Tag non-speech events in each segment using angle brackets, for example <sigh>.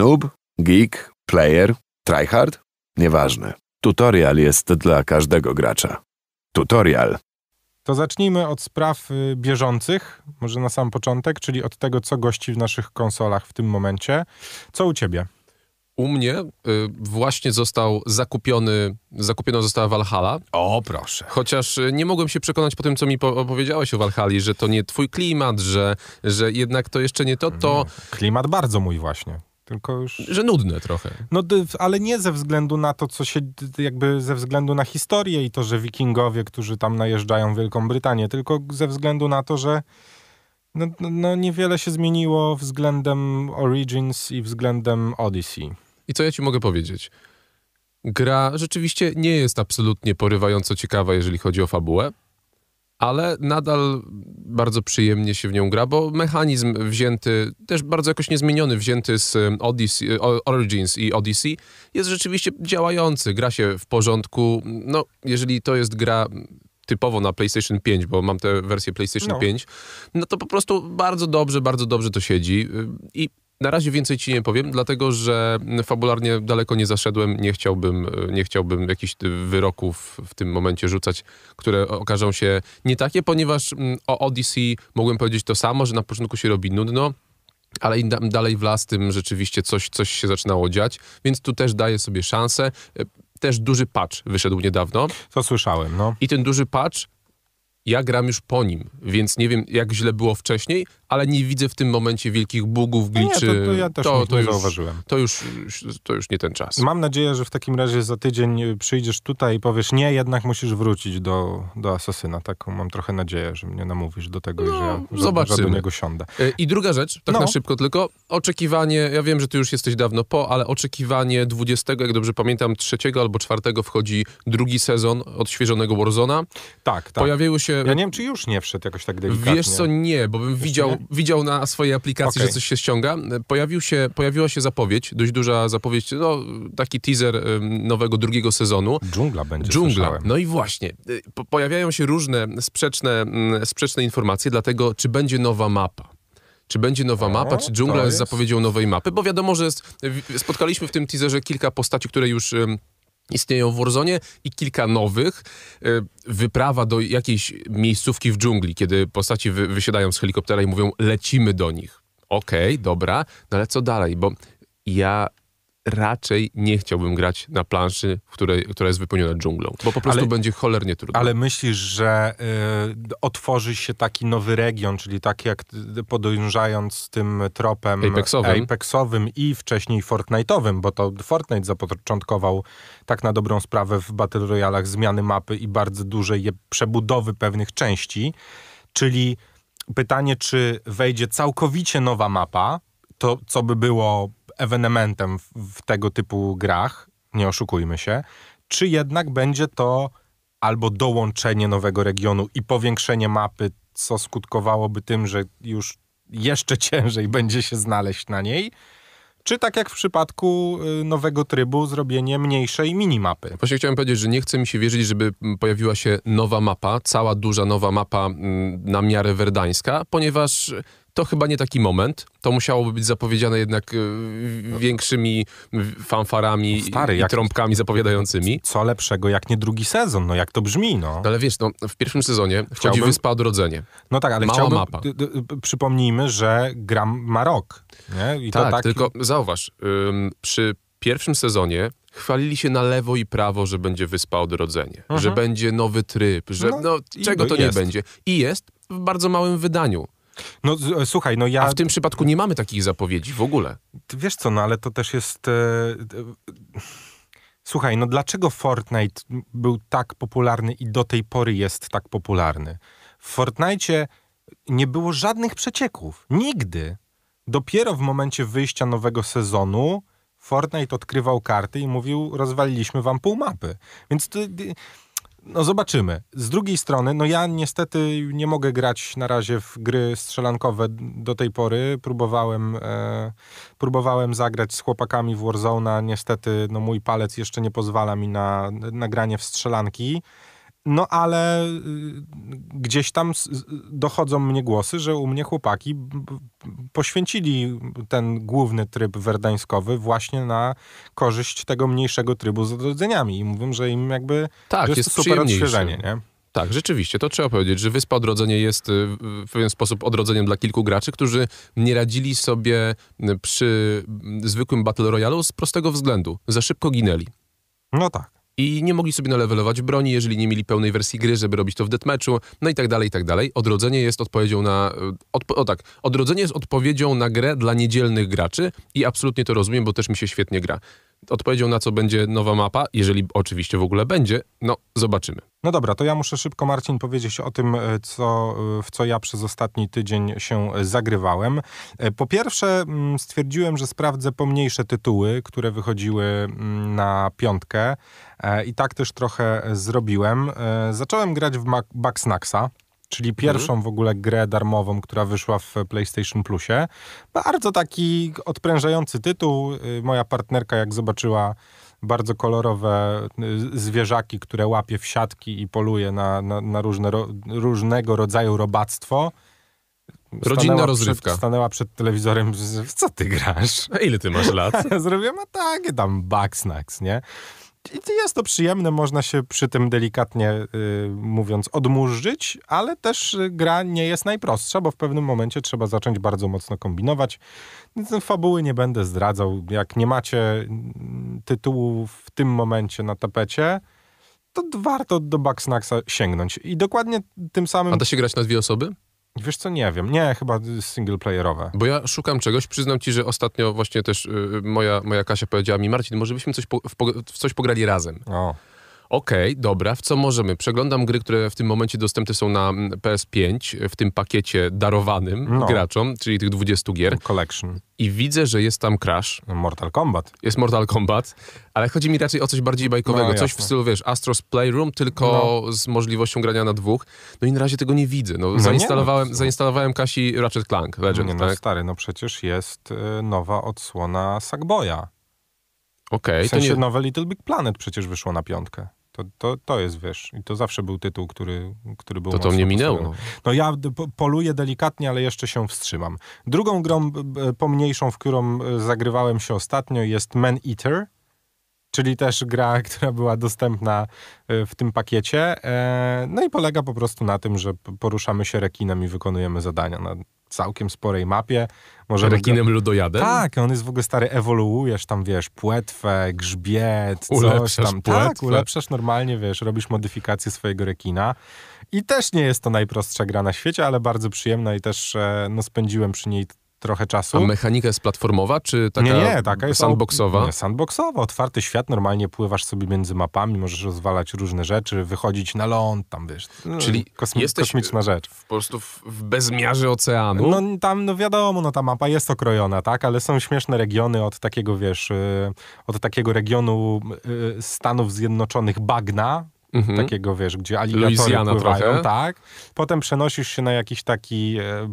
Noob, geek, player, tryhard? Nieważne. Tutorial jest dla każdego gracza. Tutorial. To zacznijmy od spraw y, bieżących, może na sam początek, czyli od tego, co gości w naszych konsolach w tym momencie. Co u ciebie? U mnie y, właśnie został zakupiony, zakupiona została Valhalla. O, proszę. Chociaż y, nie mogłem się przekonać po tym, co mi powiedziałeś opowiedziałeś o Valhalli, że to nie twój klimat, że, że jednak to jeszcze nie to, to... Mhm. Klimat bardzo mój właśnie tylko już... Że nudne trochę. No, ale nie ze względu na to, co się, jakby ze względu na historię i to, że wikingowie, którzy tam najeżdżają Wielką Brytanię, tylko ze względu na to, że no, no, no niewiele się zmieniło względem Origins i względem Odyssey. I co ja ci mogę powiedzieć? Gra rzeczywiście nie jest absolutnie porywająco ciekawa, jeżeli chodzi o fabułę, ale nadal bardzo przyjemnie się w nią gra, bo mechanizm wzięty, też bardzo jakoś niezmieniony, wzięty z e, Odyssey, e, Origins i Odyssey, jest rzeczywiście działający, gra się w porządku. No, jeżeli to jest gra typowo na PlayStation 5, bo mam tę wersję PlayStation no. 5, no to po prostu bardzo dobrze, bardzo dobrze to siedzi y, i na razie więcej ci nie powiem, dlatego że fabularnie daleko nie zaszedłem. Nie chciałbym, e, nie chciałbym jakichś wyroków w tym momencie rzucać, które okażą się nie takie, ponieważ mm, o Odyssey mogłem powiedzieć to samo, że na początku się robi nudno. Ale im dalej w las, tym rzeczywiście coś, coś się zaczynało dziać, więc tu też daję sobie szansę e, też duży patch wyszedł niedawno. To słyszałem, no. I ten duży patch ja gram już po nim, więc nie wiem, jak źle było wcześniej, ale nie widzę w tym momencie wielkich bugów, gliczy. No nie, to, to ja też to, to już, zauważyłem. To już, to już nie ten czas. Mam nadzieję, że w takim razie za tydzień y, przyjdziesz tutaj i powiesz, nie, jednak musisz wrócić do, do Asasyna. Tak, mam trochę nadzieję, że mnie namówisz do tego no, i że, że, zobaczymy. że do niego siądę. E, I druga rzecz, tak no. na szybko tylko, oczekiwanie, ja wiem, że ty już jesteś dawno po, ale oczekiwanie 20, jak dobrze pamiętam, 3 albo 4 wchodzi drugi sezon odświeżonego Warzona. Tak, tak. Pojawiły się znaczy, ja e, nie wiem, czy już nie wszedł jakoś tak delikatnie. Wiesz co, nie, bo bym widział, nie? widział na swojej aplikacji, okay. że coś się ściąga. Pojawił się, pojawiła się zapowiedź, dość duża zapowiedź, no, taki teaser nowego drugiego sezonu. Dżungla będzie, Dżungla, słyszałem. no i właśnie. Y, pojawiają się różne sprzeczne, sprzeczne informacje, dlatego czy będzie nowa mapa czy będzie nowa mapa, czy dżungla jest. zapowiedzią nowej mapy, bo wiadomo, że spotkaliśmy w tym teaserze kilka postaci, które już Istnieją w Warzone i kilka nowych. E, wyprawa do jakiejś miejscówki w dżungli, kiedy postaci wy wysiadają z helikoptera i mówią lecimy do nich. Okej, okay, dobra, no ale co dalej? Bo ja raczej nie chciałbym grać na planszy, w której, która jest wypełniona dżunglą, bo po prostu ale, będzie cholernie trudno. Ale myślisz, że y, otworzy się taki nowy region, czyli tak jak y, podążając tym tropem apexowym, apexowym i wcześniej Fortnite'owym, bo to Fortnite zapoczątkował tak na dobrą sprawę w Battle Royalach zmiany mapy i bardzo dużej przebudowy pewnych części, czyli pytanie, czy wejdzie całkowicie nowa mapa, to co by było ewenementem w, w tego typu grach, nie oszukujmy się, czy jednak będzie to albo dołączenie nowego regionu i powiększenie mapy, co skutkowałoby tym, że już jeszcze <laughs> ciężej będzie się znaleźć na niej, czy tak jak w przypadku y, nowego trybu, zrobienie mniejszej minimapy? Właśnie chciałem powiedzieć, że nie chce mi się wierzyć, żeby pojawiła się nowa mapa, cała duża nowa mapa mm, na miarę werdańska, ponieważ to chyba nie taki moment. To musiałoby być zapowiedziane jednak y, no. większymi fanfarami no Stary, i jak... trąbkami zapowiadającymi. Co lepszego jak nie drugi sezon, no jak to brzmi, no. no ale wiesz, no, w pierwszym sezonie chciałbym... Wyspa Odrodzenie. No tak, ale Mała chciałbym... mapa. Przypomnijmy, że gram ma rok, nie? I tak, to tylko zauważ, ym, przy pierwszym sezonie chwalili się na lewo i prawo, że będzie Wyspa Odrodzenie, że mhm. będzie nowy tryb, że no, no czego to jest. nie będzie. I jest w bardzo małym wydaniu. No e, słuchaj, no ja... A w tym przypadku nie mamy takich zapowiedzi w ogóle. Wiesz co, no ale to też jest... E, e, słuchaj, no dlaczego Fortnite był tak popularny i do tej pory jest tak popularny? W Fortnite nie było żadnych przecieków. Nigdy. Dopiero w momencie wyjścia nowego sezonu Fortnite odkrywał karty i mówił, rozwaliliśmy wam pół mapy. Więc to no zobaczymy. Z drugiej strony, no ja niestety nie mogę grać na razie w gry strzelankowe do tej pory. Próbowałem, e, próbowałem zagrać z chłopakami w Warzone, niestety no mój palec jeszcze nie pozwala mi na, na granie w strzelanki. No ale y, gdzieś tam y, dochodzą mnie głosy, że u mnie chłopaki poświęcili ten główny tryb werdańskowy właśnie na korzyść tego mniejszego trybu z odrodzeniami i mówią, że im jakby tak, jest, jest super odświeżenie, nie? Tak, rzeczywiście, to trzeba powiedzieć, że Wyspa Odrodzenie jest y, w pewien sposób odrodzeniem dla kilku graczy, którzy nie radzili sobie przy mm, zwykłym Battle Royale z prostego względu. Za szybko ginęli. No tak i nie mogli sobie nalewelować broni, jeżeli nie mieli pełnej wersji gry, żeby robić to w deathmatchu, no i tak dalej, i tak dalej. Odrodzenie jest odpowiedzią na... E, odpo o tak, odrodzenie jest odpowiedzią na grę dla niedzielnych graczy i absolutnie to rozumiem, bo też mi się świetnie gra. Odpowiedzią na co będzie nowa mapa, jeżeli oczywiście w ogóle będzie, no zobaczymy. No dobra, to ja muszę szybko, Marcin, powiedzieć o tym, e, co, e, w co ja przez ostatni tydzień się e, zagrywałem. Po pierwsze, mm, stwierdziłem, że sprawdzę pomniejsze tytuły, które wychodziły mm, na piątkę i tak też trochę zrobiłem. Zacząłem grać w Bugsnaxa czyli pierwszą mhm. w ogóle grę darmową, która wyszła w PlayStation Plusie. Bardzo taki odprężający tytuł. Y, moja partnerka, jak zobaczyła bardzo kolorowe y, zwierzaki, które łapie w siatki i poluje na, na, na różne, ro, różnego rodzaju robactwo. Rodzinna stanęła rozrywka. Przed, stanęła przed telewizorem, co ty grasz? A ile ty masz lat? <laughs> Zrobiłem, a takie tam Bugsnax, nie? i jest to przyjemne, można się przy tym delikatnie y, mówiąc odmurzyć, ale też y, gra nie jest najprostsza, bo w pewnym momencie trzeba zacząć bardzo mocno kombinować. Fabuły nie będę zdradzał. Jak nie macie mm, tytułu w tym momencie na tapecie, to warto do Bugsnaxa sięgnąć. I dokładnie tym samym... A da się grać na dwie osoby? Wiesz co, nie wiem. Nie, chyba single playerowe. Bo ja szukam czegoś. Przyznam ci, że ostatnio właśnie też y, moja, moja Kasia powiedziała mi, Marcin, może byśmy coś po, w, w, coś pograli razem. O. Okej, okay, dobra, w co możemy? Przeglądam gry, które w tym momencie dostępne są na mm, PS5 w tym pakiecie darowanym no. graczom, czyli tych 20 gier. Collection. I widzę, że jest tam Crash. No, Mortal Kombat. Jest Mortal Kombat, ale chodzi mi raczej o coś bardziej bajkowego, no, coś w stylu, wiesz, Astros Playroom, tylko no. z możliwością grania na dwóch. No i na razie tego nie widzę. No, no, no zainstalowałem, nie, zainstalowałem Kasi Ratchet Clank Legend, nie, no tak? stary, no przecież jest y, nowa odsłona Sackboya. Okej. Okay, w sensie nie... nowe Little Big Planet przecież wyszło na piątkę. To, to, to jest, wiesz, i to zawsze był tytuł, który, który był To to mnie minęło. No ja poluję delikatnie, ale jeszcze się wstrzymam. Drugą grą pomniejszą, w którą e, zagrywałem się ostatnio jest Man Eater, czyli też gra, <laughs> która była dostępna e, w tym pakiecie. E, no i polega po prostu na tym, że poruszamy się rekinem i wykonujemy zadania na całkiem sporej mapie. Rekinem go... ludojadem? Tak, on jest w ogóle stary, ewoluujesz tam, wiesz, płetwę, grzbiet, ulepszasz coś tam. Tak, płetwę. Tak, ulepszasz normalnie, wiesz, robisz modyfikację swojego rekina. I też nie jest to najprostsza gra na świecie, ale bardzo przyjemna i też e, no, spędziłem przy niej trochę czasu. A mechanika jest platformowa, czy taka, nie, nie, taka jest sandboxowa? Nie, sandboxowa, otwarty świat, normalnie pływasz sobie między mapami, możesz rozwalać różne rzeczy, wychodzić na ląd, tam wiesz, no, Czyli kosmi jesteś kosmiczna rzecz. po prostu w, w bezmiarze oceanu? No tam, no wiadomo, no ta mapa jest okrojona, tak, ale są śmieszne regiony od takiego, wiesz, y, od takiego regionu y, Stanów Zjednoczonych bagna, Mhm. Takiego, wiesz, gdzie aligatory pływają, tak. Potem przenosisz się na jakiś taki e,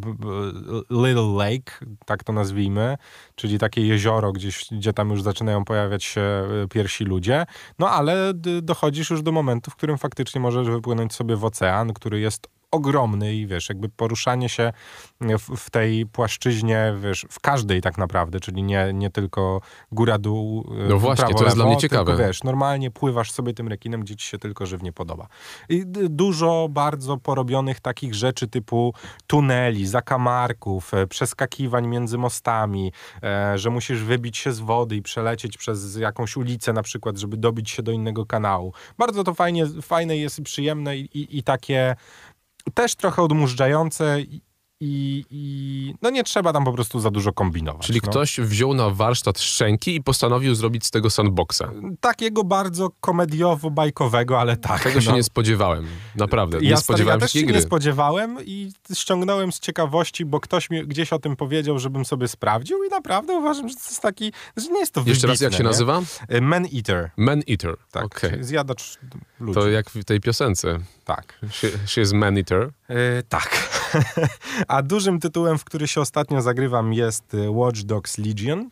little lake, tak to nazwijmy, czyli takie jezioro, gdzieś, gdzie tam już zaczynają pojawiać się e, pierwsi ludzie. No ale dochodzisz już do momentu, w którym faktycznie możesz wypłynąć sobie w ocean, który jest ogromny i wiesz, jakby poruszanie się w, w, tej płaszczyźnie, wiesz, w każdej tak naprawdę, czyli nie, nie tylko góra-dół, e, No właśnie, prawo, to jest lewo, dla mnie ciekawe. Tylko, wiesz, normalnie pływasz sobie tym rekinem, gdzie ci się tylko żywnie podoba. I dużo bardzo porobionych takich rzeczy typu tuneli, zakamarków, e, przeskakiwań między mostami, e, że musisz wybić się z wody i przelecieć przez jakąś ulicę na przykład, żeby dobić się do innego kanału. Bardzo to fajnie, fajne jest i przyjemne i, i, i takie też trochę odmurzające i, i, no nie trzeba tam po prostu za dużo kombinować. Czyli no. ktoś wziął na warsztat szczęki i postanowił zrobić z tego sandboxa. Takiego bardzo komediowo-bajkowego, ale tak. Tego no. się nie spodziewałem, naprawdę. Ja nie spodziewałem ja się, gry. nie spodziewałem i ściągnąłem z ciekawości, bo ktoś mi gdzieś o tym powiedział, żebym sobie sprawdził i naprawdę uważam, że to jest taki, że nie jest to wybitne, Jeszcze raz, jak się nie? nazywa? Y, Man Eater. Man Eater, tak. Okay. Zjadacz ludzi. To jak w tej piosence. Tak. She, she is Yy, tak. <laughs> A dużym tytułem, w który się ostatnio zagrywam jest e, Watch Dogs Legion,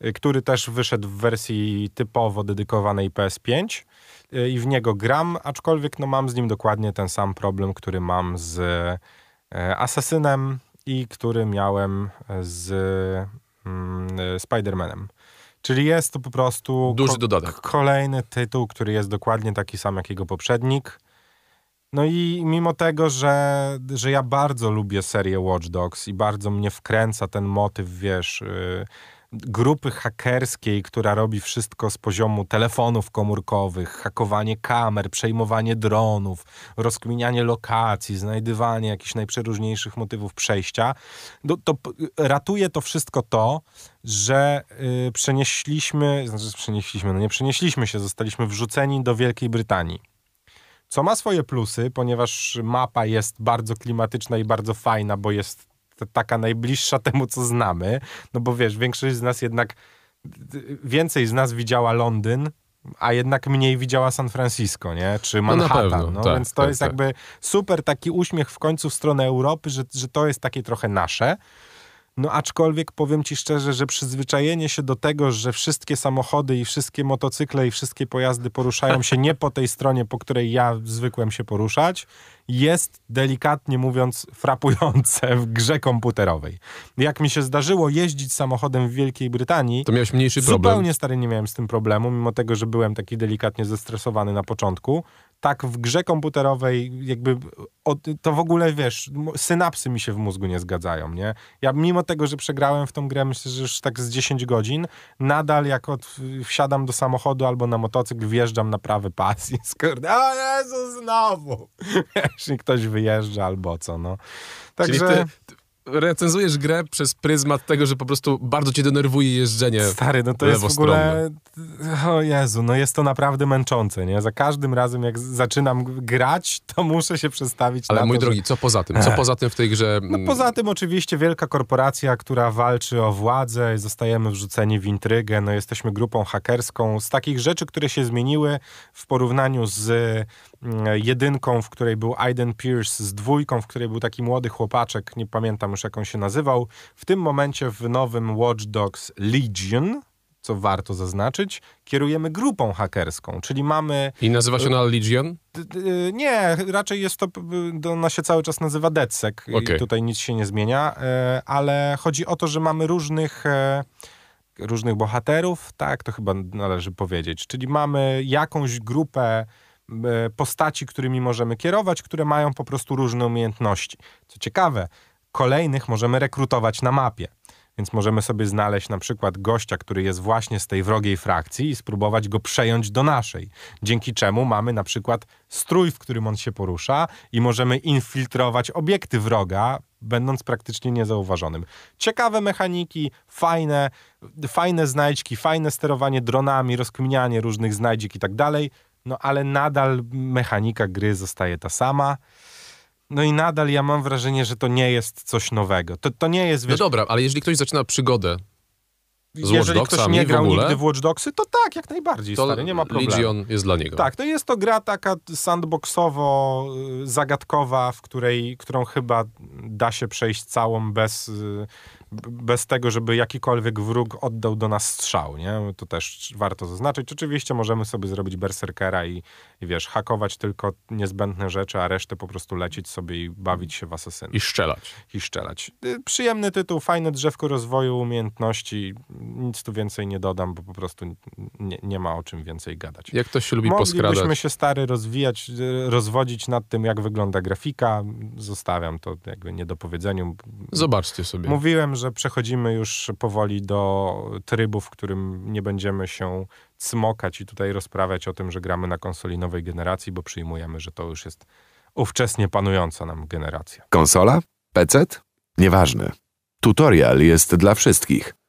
e, który też wyszedł w wersji typowo dedykowanej PS5 i w niego gram, aczkolwiek no mam z nim dokładnie ten sam problem, który mam z Assassinem i który miałem z mm, Spider-Manem. Czyli jest to po prostu. Duży dodatek. Kolejny tytuł, który jest dokładnie taki sam jak jego poprzednik. No i mimo tego, że, że ja bardzo lubię serię Watch Dogs i bardzo mnie wkręca ten motyw, wiesz, y, grupy hakerskiej, która robi wszystko z poziomu telefonów komórkowych, hakowanie kamer, przejmowanie dronów, rozkminianie lokacji, znajdywanie jakichś najprzeróżniejszych motywów przejścia, no to, to ratuje to wszystko to, że y, przenieśliśmy, znaczy przenieśliśmy, no nie przenieśliśmy się, zostaliśmy wrzuceni do Wielkiej Brytanii co ma swoje plusy, ponieważ mapa jest bardzo klimatyczna i bardzo fajna, bo jest taka najbliższa <laughs> temu, co znamy. No bo wiesz, większość z nas jednak, więcej z nas widziała Londyn, a jednak mniej widziała San Francisco, nie? Czy no Manhattan. No, pewno, no tak, więc to tak, jest tak. jakby super taki uśmiech w końcu w stronę Europy, że, że to jest takie trochę nasze. No aczkolwiek powiem ci szczerze, że przyzwyczajenie się do tego, że wszystkie samochody i wszystkie motocykle i wszystkie pojazdy poruszają się nie po tej stronie, po której ja zwykłem się poruszać, jest delikatnie mówiąc frapujące w grze komputerowej. Jak mi się zdarzyło jeździć samochodem w Wielkiej Brytanii, to miałeś mniejszy problem. Zupełnie stary nie miałem z tym problemu, mimo tego, że byłem taki delikatnie zestresowany na początku, tak w grze komputerowej, jakby od, to w ogóle wiesz, synapsy mi się w mózgu nie zgadzają, nie? Ja mimo tego, że przegrałem w tą grę, myślę, że już tak z 10 godzin, nadal jak od, wsiadam do samochodu albo na motocykl, wjeżdżam na prawy pas i skurde, o Jezu, znowu! Jeśli <laughs> ktoś wyjeżdża albo co, no. Także... ty, recenzujesz grę przez pryzmat tego, że po prostu bardzo cię denerwuje jeżdżenie. Stary, no to jest w ogóle. O Jezu, no jest to naprawdę męczące, nie? Za każdym razem, jak zaczynam grać, to muszę się przestawić Ale na. mój to, drogi, że... co poza tym? Co poza tym w tej grze. <laughs> No mm, poza tym, oczywiście, wielka korporacja, która walczy o władzę, zostajemy wrzuceni w intrygę, no jesteśmy grupą hakerską. Z takich rzeczy, które się zmieniły w porównaniu z mm, jedynką, w której był Aiden Pierce, z dwójką, w której był taki młody chłopaczek, nie pamiętam już już jak on się nazywał. W tym momencie w nowym Watch Dogs Legion, co warto zaznaczyć, kierujemy grupą hakerską, czyli mamy... I nazywa się ona e, Legion? E, nie, raczej jest to, ona się cały czas nazywa DedSec okay. i tutaj nic się nie zmienia, e, ale chodzi o to, że mamy różnych różnych bohaterów, tak, to chyba należy powiedzieć. Czyli mamy jakąś grupę postaci, którymi możemy kierować, które mają po prostu różne umiejętności. Co ciekawe, kolejnych możemy rekrutować na mapie. Więc możemy sobie znaleźć na przykład gościa, który jest właśnie z tej wrogiej frakcji i spróbować go przejąć do naszej. Dzięki czemu mamy na przykład strój, w którym on się porusza i możemy infiltrować obiekty wroga, będąc praktycznie niezauważonym. Ciekawe mechaniki, fajne, fajne znajdźki, fajne sterowanie dronami, rozkminianie różnych znajdzik i tak dalej, no ale nadal mechanika gry zostaje ta sama. No i nadal ja mam wrażenie, że to nie jest coś nowego. To, to nie jest... No wiesz, no dobra, ale jeżeli ktoś zaczyna przygodę z Jeżeli ktoś nie grał w ogóle, nigdy w Watch Dogsy, to tak, jak najbardziej, to stary, nie ma problemu. Legion jest dla niego. Tak, to jest to gra taka sandboxowo-zagadkowa, y, w której, którą chyba da się przejść całą bez y, bez tego, żeby jakikolwiek wróg oddał do nas strzał, nie? To też warto zaznaczyć. Oczywiście możemy sobie zrobić berserkera i, i wiesz, hakować tylko niezbędne rzeczy, a resztę po prostu lecieć sobie i bawić się w asasynów. I szczelać. I szczelać. Y, przyjemny tytuł, fajne drzewko rozwoju umiejętności. Nic tu więcej nie dodam, bo po prostu nie, nie ma o czym więcej gadać. Jak ktoś lubi Moglibyśmy poskradać. Moglibyśmy się stary rozwijać, y, rozwodzić nad tym, jak wygląda grafika. Zostawiam to jakby nie do powiedzenia. Zobaczcie sobie. Mówiłem, że przechodzimy już powoli do trybu, w którym nie będziemy się cmokać i tutaj rozprawiać o tym, że gramy na konsoli nowej generacji, bo przyjmujemy, że to już jest ówczesnie panująca nam generacja. Konsola? PC? Nieważne. Tutorial jest dla wszystkich.